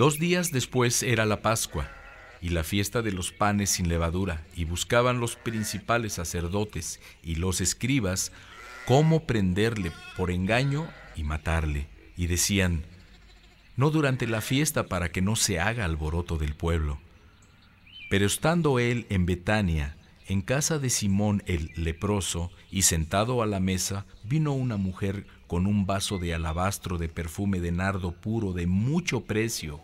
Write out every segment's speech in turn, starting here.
Dos días después era la Pascua y la fiesta de los panes sin levadura, y buscaban los principales sacerdotes y los escribas cómo prenderle por engaño y matarle. Y decían, no durante la fiesta para que no se haga alboroto del pueblo. Pero estando él en Betania, en casa de Simón el leproso, y sentado a la mesa, vino una mujer con un vaso de alabastro de perfume de nardo puro de mucho precio,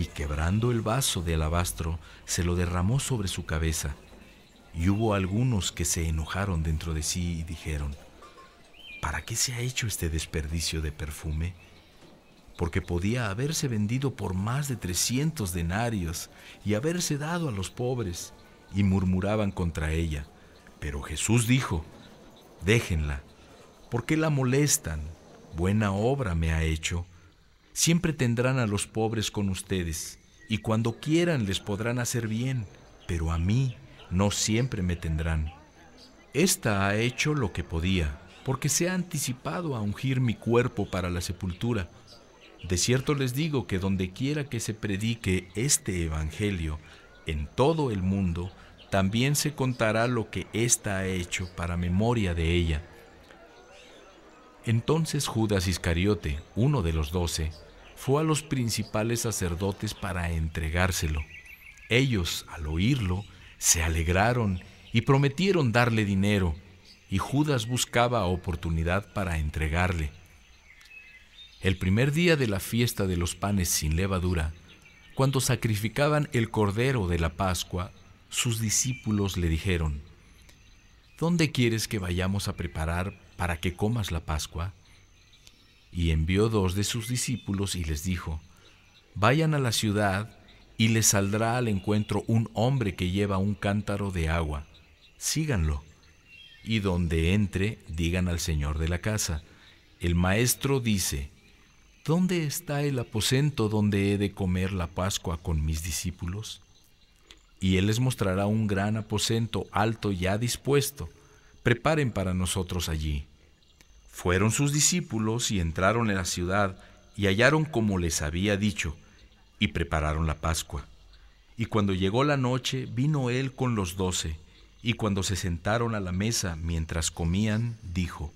y quebrando el vaso de alabastro, se lo derramó sobre su cabeza. Y hubo algunos que se enojaron dentro de sí y dijeron, ¿para qué se ha hecho este desperdicio de perfume? Porque podía haberse vendido por más de 300 denarios y haberse dado a los pobres, y murmuraban contra ella. Pero Jesús dijo, déjenla, porque la molestan? Buena obra me ha hecho Siempre tendrán a los pobres con ustedes, y cuando quieran les podrán hacer bien, pero a mí no siempre me tendrán. Esta ha hecho lo que podía, porque se ha anticipado a ungir mi cuerpo para la sepultura. De cierto les digo que donde quiera que se predique este Evangelio, en todo el mundo, también se contará lo que esta ha hecho para memoria de ella. Entonces Judas Iscariote, uno de los doce, fue a los principales sacerdotes para entregárselo. Ellos, al oírlo, se alegraron y prometieron darle dinero, y Judas buscaba oportunidad para entregarle. El primer día de la fiesta de los panes sin levadura, cuando sacrificaban el cordero de la Pascua, sus discípulos le dijeron, ¿Dónde quieres que vayamos a preparar para que comas la Pascua? y envió dos de sus discípulos y les dijo, Vayan a la ciudad y les saldrá al encuentro un hombre que lleva un cántaro de agua. Síganlo. Y donde entre, digan al señor de la casa, el maestro dice, ¿dónde está el aposento donde he de comer la Pascua con mis discípulos? Y él les mostrará un gran aposento alto ya dispuesto. Preparen para nosotros allí fueron sus discípulos y entraron en la ciudad y hallaron como les había dicho, y prepararon la Pascua. Y cuando llegó la noche, vino él con los doce, y cuando se sentaron a la mesa mientras comían, dijo,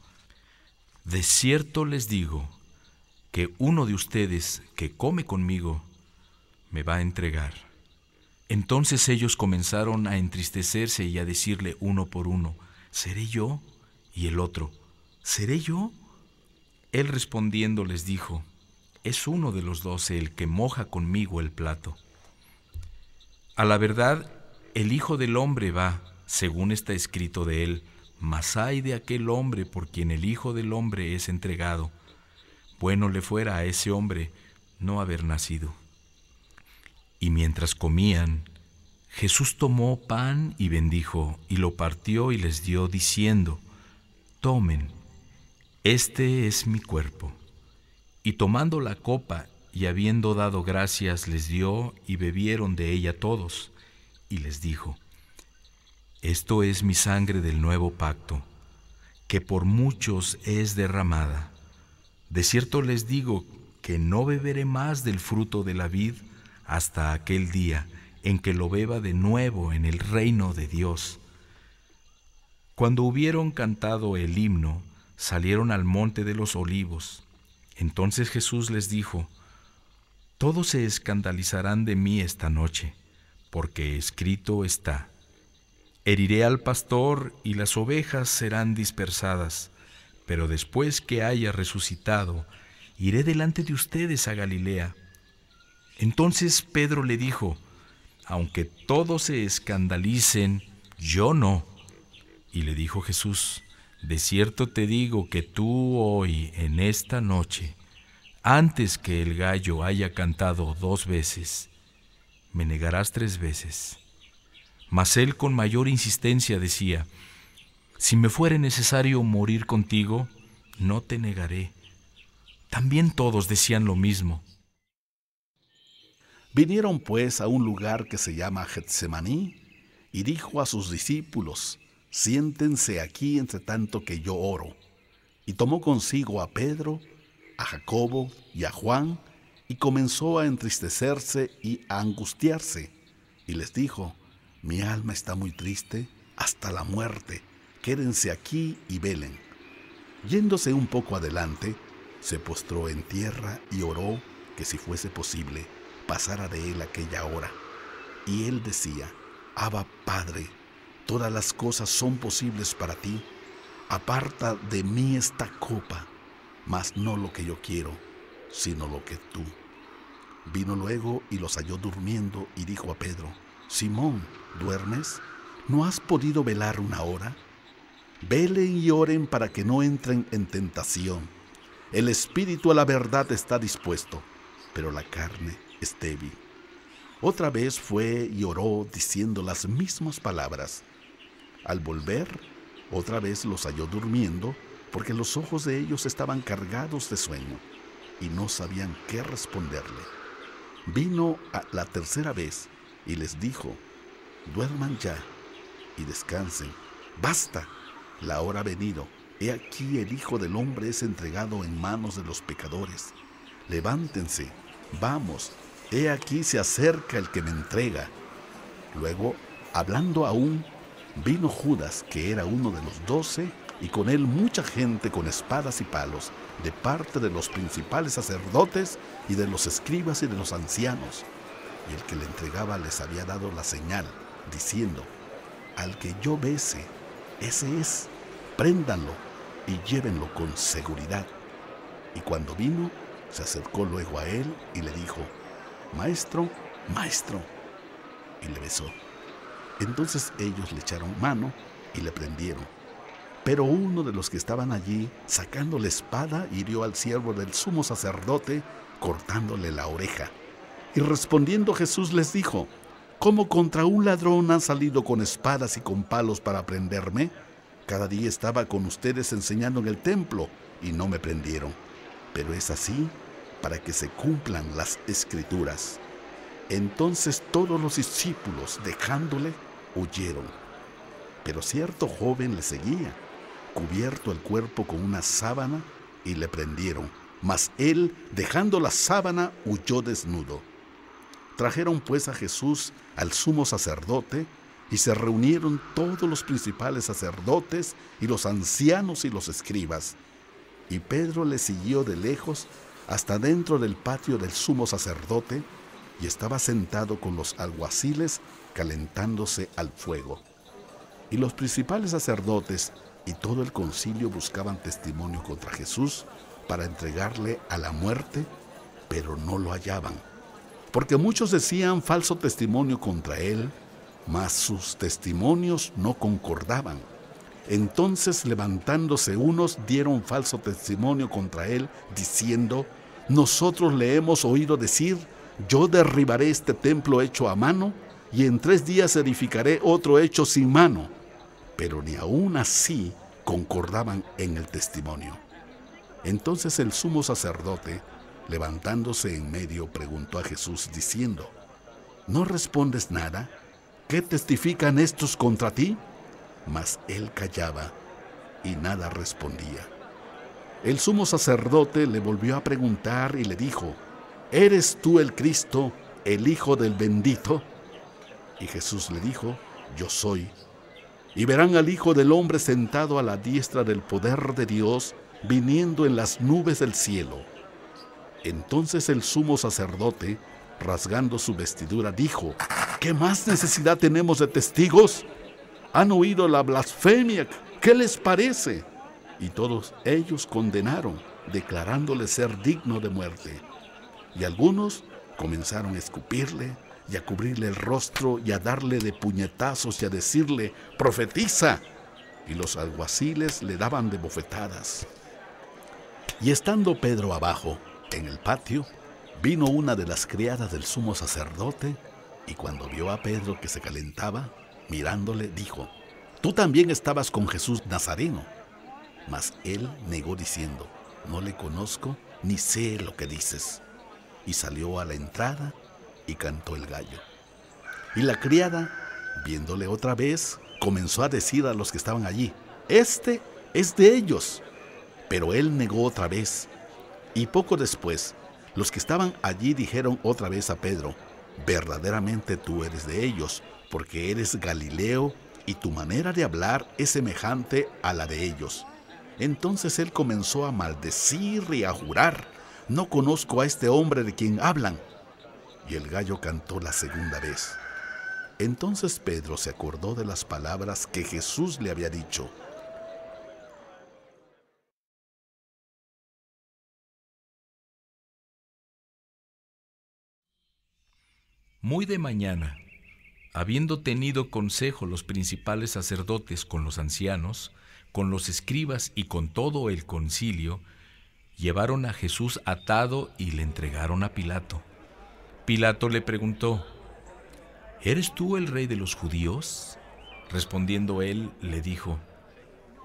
De cierto les digo que uno de ustedes que come conmigo me va a entregar. Entonces ellos comenzaron a entristecerse y a decirle uno por uno, ¿seré yo? Y el otro, ¿Seré yo? Él respondiendo les dijo, Es uno de los doce el que moja conmigo el plato. A la verdad, el Hijo del Hombre va, según está escrito de él, mas hay de aquel hombre por quien el Hijo del Hombre es entregado. Bueno le fuera a ese hombre no haber nacido. Y mientras comían, Jesús tomó pan y bendijo, y lo partió y les dio, diciendo, Tomen este es mi cuerpo. Y tomando la copa y habiendo dado gracias, les dio y bebieron de ella todos, y les dijo, Esto es mi sangre del nuevo pacto, que por muchos es derramada. De cierto les digo que no beberé más del fruto de la vid hasta aquel día en que lo beba de nuevo en el reino de Dios. Cuando hubieron cantado el himno, salieron al monte de los olivos. Entonces Jesús les dijo, Todos se escandalizarán de mí esta noche, porque escrito está, Heriré al pastor y las ovejas serán dispersadas, pero después que haya resucitado, iré delante de ustedes a Galilea. Entonces Pedro le dijo, Aunque todos se escandalicen, yo no. Y le dijo Jesús, de cierto te digo que tú hoy, en esta noche, antes que el gallo haya cantado dos veces, me negarás tres veces. Mas él con mayor insistencia decía, si me fuere necesario morir contigo, no te negaré. También todos decían lo mismo. Vinieron pues a un lugar que se llama Getsemaní, y dijo a sus discípulos, siéntense aquí entre tanto que yo oro. Y tomó consigo a Pedro, a Jacobo y a Juan, y comenzó a entristecerse y a angustiarse. Y les dijo, mi alma está muy triste hasta la muerte, quédense aquí y velen. Yéndose un poco adelante, se postró en tierra y oró que si fuese posible, pasara de él aquella hora. Y él decía, Abba Padre, todas las cosas son posibles para ti. Aparta de mí esta copa, mas no lo que yo quiero, sino lo que tú. Vino luego y los halló durmiendo y dijo a Pedro, Simón, ¿duermes? ¿No has podido velar una hora? Velen y oren para que no entren en tentación. El espíritu a la verdad está dispuesto, pero la carne es débil. Otra vez fue y oró diciendo las mismas palabras. Al volver, otra vez los halló durmiendo porque los ojos de ellos estaban cargados de sueño y no sabían qué responderle. Vino la tercera vez y les dijo, duerman ya y descansen. Basta, la hora ha venido. He aquí el Hijo del Hombre es entregado en manos de los pecadores. Levántense, vamos, he aquí se acerca el que me entrega. Luego, hablando aún, vino Judas, que era uno de los doce, y con él mucha gente con espadas y palos, de parte de los principales sacerdotes y de los escribas y de los ancianos. Y el que le entregaba les había dado la señal, diciendo, Al que yo bese, ese es, préndanlo y llévenlo con seguridad. Y cuando vino, se acercó luego a él y le dijo, Maestro, maestro. Y le besó. Entonces ellos le echaron mano y le prendieron. Pero uno de los que estaban allí, sacando la espada, hirió al siervo del sumo sacerdote, cortándole la oreja. Y respondiendo Jesús les dijo, ¿Cómo contra un ladrón han salido con espadas y con palos para prenderme? Cada día estaba con ustedes enseñando en el templo y no me prendieron. Pero es así para que se cumplan las escrituras. Entonces todos los discípulos, dejándole, huyeron. Pero cierto joven le seguía, cubierto el cuerpo con una sábana, y le prendieron. Mas él, dejando la sábana, huyó desnudo. Trajeron pues a Jesús al sumo sacerdote, y se reunieron todos los principales sacerdotes y los ancianos y los escribas. Y Pedro le siguió de lejos hasta dentro del patio del sumo sacerdote, y estaba sentado con los alguaciles calentándose al fuego. Y los principales sacerdotes y todo el concilio buscaban testimonio contra Jesús para entregarle a la muerte, pero no lo hallaban, porque muchos decían falso testimonio contra él, mas sus testimonios no concordaban. Entonces levantándose unos dieron falso testimonio contra él, diciendo, nosotros le hemos oído decir, yo derribaré este templo hecho a mano y en tres días edificaré otro hecho sin mano. Pero ni aún así concordaban en el testimonio. Entonces el sumo sacerdote, levantándose en medio, preguntó a Jesús diciendo, ¿no respondes nada? ¿Qué testifican estos contra ti? Mas él callaba y nada respondía. El sumo sacerdote le volvió a preguntar y le dijo, ¿eres tú el Cristo, el Hijo del bendito? Y Jesús le dijo, yo soy. Y verán al Hijo del Hombre sentado a la diestra del poder de Dios, viniendo en las nubes del cielo. Entonces el sumo sacerdote, rasgando su vestidura, dijo, ¿qué más necesidad tenemos de testigos? Han oído la blasfemia, ¿qué les parece? Y todos ellos condenaron, declarándole ser digno de muerte. Y algunos comenzaron a escupirle, y a cubrirle el rostro y a darle de puñetazos y a decirle, profetiza. Y los alguaciles le daban de bofetadas. Y estando Pedro abajo, en el patio, vino una de las criadas del sumo sacerdote y cuando vio a Pedro que se calentaba, mirándole, dijo, Tú también estabas con Jesús Nazareno. Mas él negó diciendo, No le conozco ni sé lo que dices. Y salió a la entrada y cantó el gallo. Y la criada, viéndole otra vez, comenzó a decir a los que estaban allí, este es de ellos. Pero él negó otra vez. Y poco después, los que estaban allí dijeron otra vez a Pedro, verdaderamente tú eres de ellos, porque eres Galileo y tu manera de hablar es semejante a la de ellos. Entonces él comenzó a maldecir y a jurar, no conozco a este hombre de quien hablan y el gallo cantó la segunda vez. Entonces Pedro se acordó de las palabras que Jesús le había dicho. Muy de mañana, habiendo tenido consejo los principales sacerdotes con los ancianos, con los escribas y con todo el concilio, llevaron a Jesús atado y le entregaron a Pilato. Pilato le preguntó, ¿Eres tú el rey de los judíos? Respondiendo él, le dijo,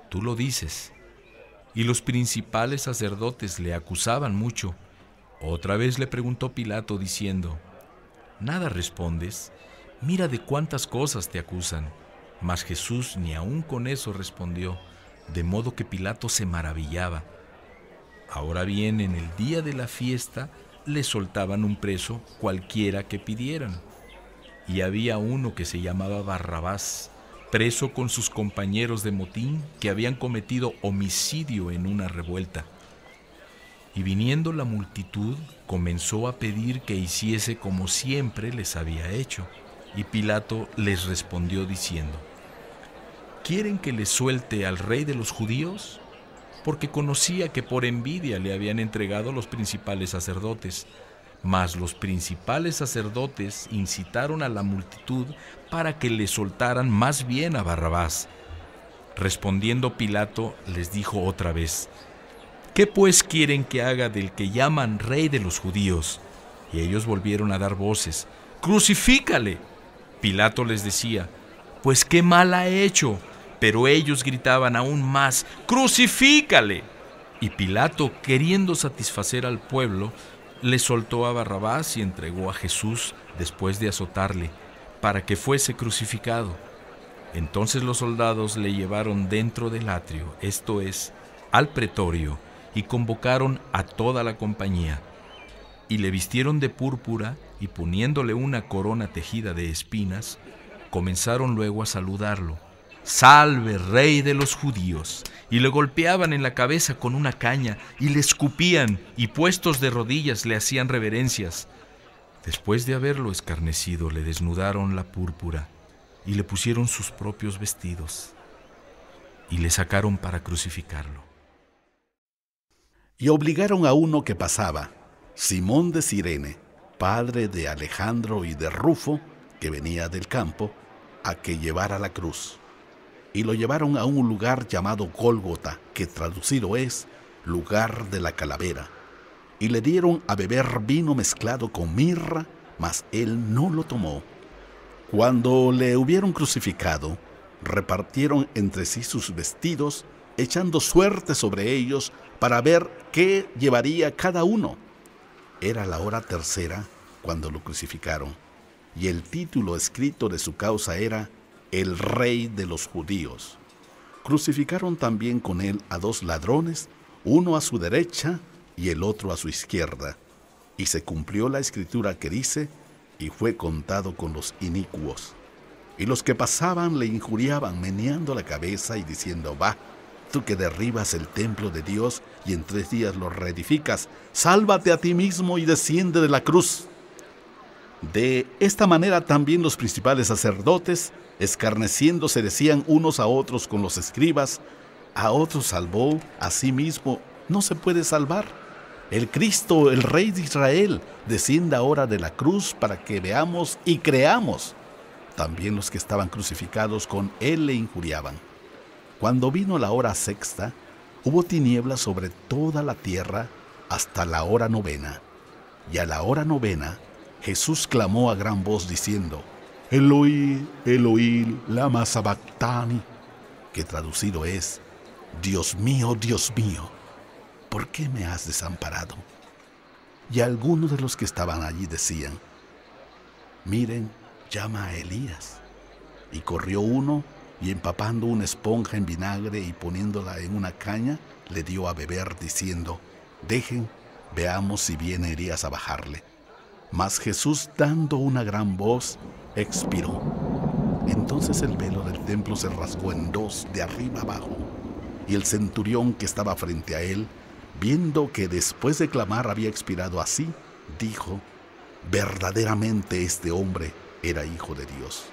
Tú lo dices. Y los principales sacerdotes le acusaban mucho. Otra vez le preguntó Pilato diciendo, Nada respondes, mira de cuántas cosas te acusan. Mas Jesús ni aun con eso respondió, de modo que Pilato se maravillaba. Ahora bien, en el día de la fiesta, le soltaban un preso cualquiera que pidieran. Y había uno que se llamaba Barrabás, preso con sus compañeros de motín que habían cometido homicidio en una revuelta. Y viniendo la multitud, comenzó a pedir que hiciese como siempre les había hecho. Y Pilato les respondió diciendo, ¿quieren que les suelte al rey de los judíos? porque conocía que por envidia le habían entregado los principales sacerdotes. Mas los principales sacerdotes incitaron a la multitud para que le soltaran más bien a Barrabás. Respondiendo Pilato, les dijo otra vez, ¿Qué pues quieren que haga del que llaman rey de los judíos? Y ellos volvieron a dar voces, ¡Crucifícale! Pilato les decía, Pues qué mal ha hecho, pero ellos gritaban aún más, ¡Crucifícale! Y Pilato, queriendo satisfacer al pueblo, le soltó a Barrabás y entregó a Jesús después de azotarle, para que fuese crucificado. Entonces los soldados le llevaron dentro del atrio, esto es, al pretorio, y convocaron a toda la compañía. Y le vistieron de púrpura y poniéndole una corona tejida de espinas, comenzaron luego a saludarlo Salve, rey de los judíos. Y le golpeaban en la cabeza con una caña y le escupían y puestos de rodillas le hacían reverencias. Después de haberlo escarnecido, le desnudaron la púrpura y le pusieron sus propios vestidos y le sacaron para crucificarlo. Y obligaron a uno que pasaba, Simón de Sirene, padre de Alejandro y de Rufo, que venía del campo, a que llevara la cruz y lo llevaron a un lugar llamado Gólgota, que traducido es lugar de la calavera, y le dieron a beber vino mezclado con mirra, mas él no lo tomó. Cuando le hubieron crucificado, repartieron entre sí sus vestidos, echando suerte sobre ellos para ver qué llevaría cada uno. Era la hora tercera cuando lo crucificaron, y el título escrito de su causa era el rey de los judíos. Crucificaron también con él a dos ladrones, uno a su derecha y el otro a su izquierda. Y se cumplió la escritura que dice, y fue contado con los inicuos. Y los que pasaban le injuriaban, meneando la cabeza y diciendo, va, tú que derribas el templo de Dios y en tres días lo reedificas, sálvate a ti mismo y desciende de la cruz. De esta manera también los principales sacerdotes escarneciéndose decían unos a otros con los escribas, a otros salvó, a sí mismo no se puede salvar. El Cristo, el Rey de Israel, descienda ahora de la cruz para que veamos y creamos. También los que estaban crucificados con él le injuriaban. Cuando vino la hora sexta, hubo tinieblas sobre toda la tierra hasta la hora novena. Y a la hora novena, Jesús clamó a gran voz diciendo, Eloí, Eloí, lama sabactani, que traducido es, Dios mío, Dios mío, ¿por qué me has desamparado? Y algunos de los que estaban allí decían, miren, llama a Elías. Y corrió uno y empapando una esponja en vinagre y poniéndola en una caña, le dio a beber diciendo, dejen, veamos si viene Elías a bajarle. Mas Jesús dando una gran voz, expiró. Entonces el velo del templo se rasgó en dos, de arriba abajo, y el centurión que estaba frente a él, viendo que después de clamar había expirado así, dijo, verdaderamente este hombre era hijo de Dios.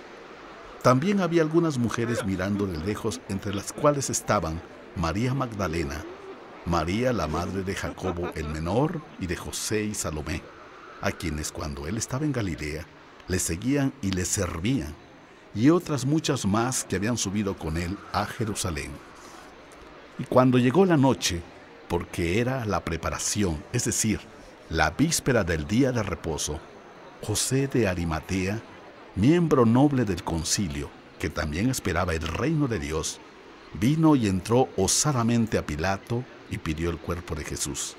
También había algunas mujeres mirando de lejos, entre las cuales estaban María Magdalena, María la madre de Jacobo el menor y de José y Salomé, a quienes cuando él estaba en Galilea le seguían y le servían, y otras muchas más que habían subido con él a Jerusalén. Y cuando llegó la noche, porque era la preparación, es decir, la víspera del día de reposo, José de Arimatea, miembro noble del concilio, que también esperaba el reino de Dios, vino y entró osadamente a Pilato y pidió el cuerpo de Jesús.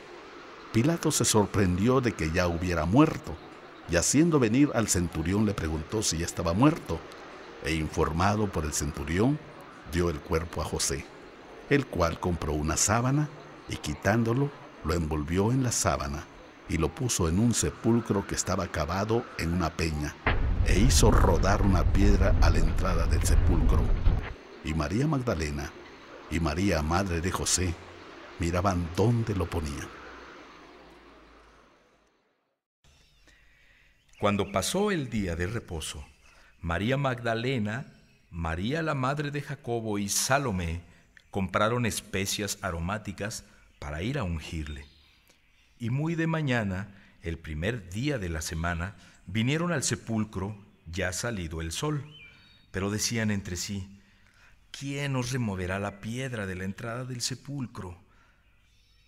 Pilato se sorprendió de que ya hubiera muerto, y haciendo venir al centurión le preguntó si ya estaba muerto, e informado por el centurión, dio el cuerpo a José, el cual compró una sábana y quitándolo, lo envolvió en la sábana y lo puso en un sepulcro que estaba cavado en una peña, e hizo rodar una piedra a la entrada del sepulcro. Y María Magdalena y María, madre de José, miraban dónde lo ponían. Cuando pasó el día de reposo, María Magdalena, María la madre de Jacobo y Salomé compraron especias aromáticas para ir a ungirle. Y muy de mañana, el primer día de la semana, vinieron al sepulcro ya salido el sol, pero decían entre sí, ¿quién nos removerá la piedra de la entrada del sepulcro?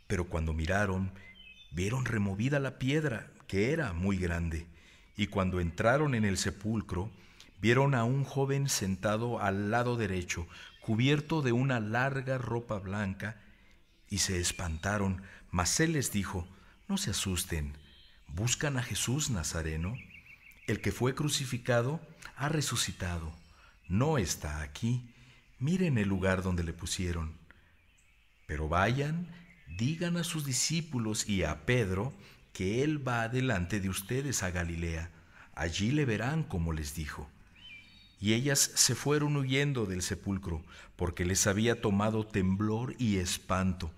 Pero cuando miraron, vieron removida la piedra, que era muy grande. Y cuando entraron en el sepulcro, vieron a un joven sentado al lado derecho, cubierto de una larga ropa blanca, y se espantaron, mas él les dijo, no se asusten, buscan a Jesús Nazareno, el que fue crucificado ha resucitado, no está aquí, miren el lugar donde le pusieron. Pero vayan, digan a sus discípulos y a Pedro que Él va delante de ustedes a Galilea, allí le verán como les dijo. Y ellas se fueron huyendo del sepulcro, porque les había tomado temblor y espanto.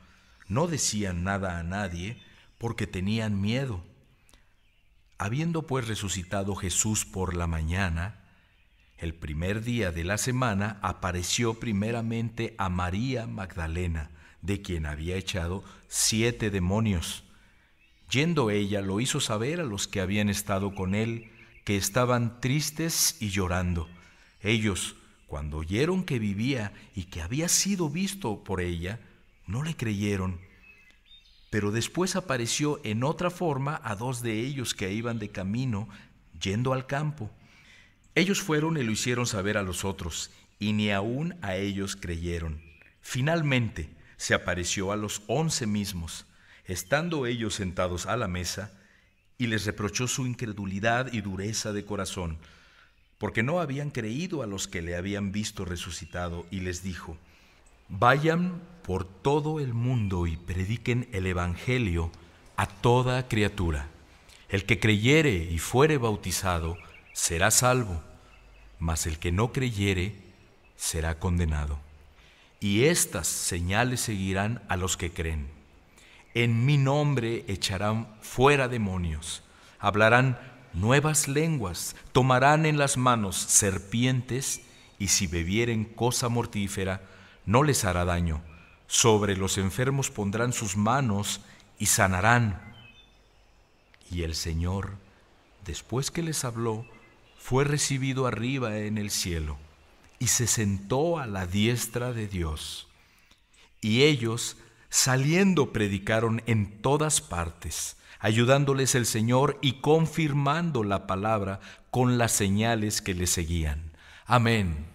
No decían nada a nadie, porque tenían miedo. Habiendo pues resucitado Jesús por la mañana, el primer día de la semana apareció primeramente a María Magdalena, de quien había echado siete demonios. Yendo ella, lo hizo saber a los que habían estado con él, que estaban tristes y llorando. Ellos, cuando oyeron que vivía y que había sido visto por ella, no le creyeron. Pero después apareció en otra forma a dos de ellos que iban de camino, yendo al campo. Ellos fueron y lo hicieron saber a los otros, y ni aún a ellos creyeron. Finalmente se apareció a los once mismos estando ellos sentados a la mesa, y les reprochó su incredulidad y dureza de corazón, porque no habían creído a los que le habían visto resucitado, y les dijo, Vayan por todo el mundo y prediquen el Evangelio a toda criatura. El que creyere y fuere bautizado será salvo, mas el que no creyere será condenado. Y estas señales seguirán a los que creen en mi nombre echarán fuera demonios, hablarán nuevas lenguas, tomarán en las manos serpientes, y si bebieren cosa mortífera, no les hará daño. Sobre los enfermos pondrán sus manos y sanarán. Y el Señor, después que les habló, fue recibido arriba en el cielo y se sentó a la diestra de Dios. Y ellos Saliendo predicaron en todas partes, ayudándoles el Señor y confirmando la palabra con las señales que le seguían. Amén.